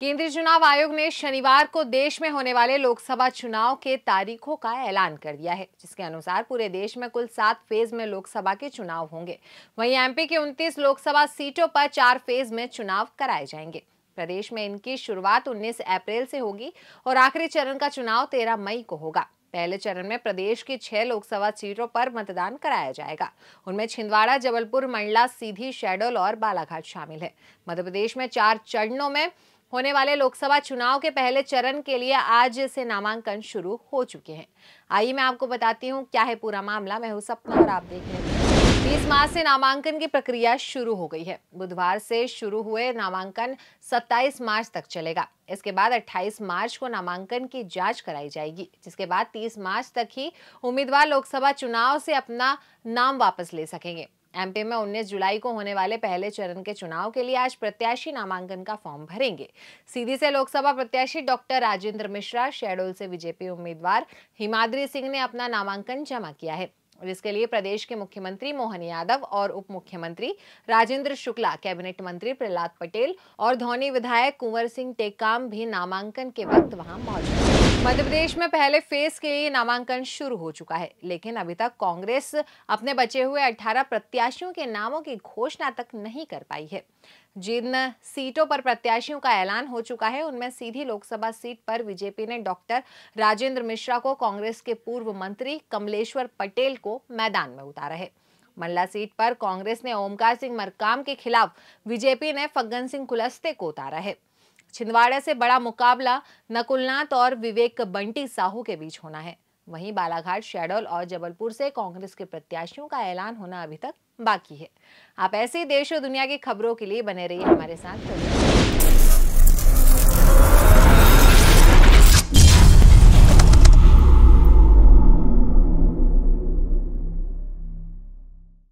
केंद्रीय चुनाव आयोग ने शनिवार को देश में होने वाले लोकसभा चुनाव के तारीखों का ऐलान कर दिया है जिसके अनुसार पूरे देश में कुल सात फेज में लोकसभा के चुनाव होंगे वहीं एमपी के 29 लोकसभा सीटों पर चार फेज में चुनाव कराए जाएंगे प्रदेश में इनकी शुरुआत 19 अप्रैल से होगी और आखिरी चरण का चुनाव तेरह मई को होगा पहले चरण में प्रदेश की छह लोकसभा सीटों पर मतदान कराया जाएगा उनमें छिंदवाड़ा जबलपुर मंडला सीधी शहडोल और बालाघाट शामिल है मध्य प्रदेश में चार चरणों में होने वाले लोकसभा चुनाव के पहले चरण के लिए आज से नामांकन शुरू हो चुके हैं आइए मैं आपको बताती हूँ क्या है पूरा मामला मैं हूँ सपना और आप देख रहे हैं बीस मार्च से नामांकन की प्रक्रिया शुरू हो गई है बुधवार से शुरू हुए नामांकन 27 मार्च तक चलेगा इसके बाद 28 मार्च को नामांकन की जांच कराई जाएगी जिसके बाद 30 मार्च तक ही उम्मीदवार लोकसभा चुनाव से अपना नाम वापस ले सकेंगे एमपी में 19 जुलाई को होने वाले पहले चरण के चुनाव के लिए आज प्रत्याशी नामांकन का फॉर्म भरेंगे सीधी से लोकसभा प्रत्याशी डॉक्टर राजेंद्र मिश्रा शहडोल से बीजेपी उम्मीदवार हिमाद्री सिंह ने अपना नामांकन जमा किया है जिसके लिए प्रदेश के मुख्यमंत्री मोहन यादव और उप मुख्यमंत्री राजेंद्र शुक्ला कैबिनेट मंत्री प्रहलाद पटेल और धोनी विधायक कुंवर सिंह टेकाम भी नामांकन के वक्त वहां मौजूद मध्य प्रदेश में पहले फेज के लिए नामांकन शुरू हो चुका है लेकिन अभी तक कांग्रेस अपने बचे हुए 18 प्रत्याशियों के नामों की घोषणा तक नहीं कर पाई है जिन सीटों पर प्रत्याशियों का ऐलान हो चुका है उनमें सीधी लोकसभा सीट पर बीजेपी ने डॉक्टर राजेंद्र मिश्रा को कांग्रेस के पूर्व मंत्री कमलेश्वर पटेल को मैदान में उतारा है मल्ला सीट पर कांग्रेस ने ओमकार सिंह मरकाम के खिलाफ बीजेपी ने फग्गन सिंह कुलस्ते को उतारा है छिंदवाड़ा से बड़ा मुकाबला नकुलनाथ और विवेक बंटी साहू के बीच होना है वहीं बालाघाट शेडोल और जबलपुर से कांग्रेस के प्रत्याशियों का ऐलान होना अभी तक बाकी है आप ऐसे ही देश और दुनिया की खबरों के लिए बने रहिए हमारे साथ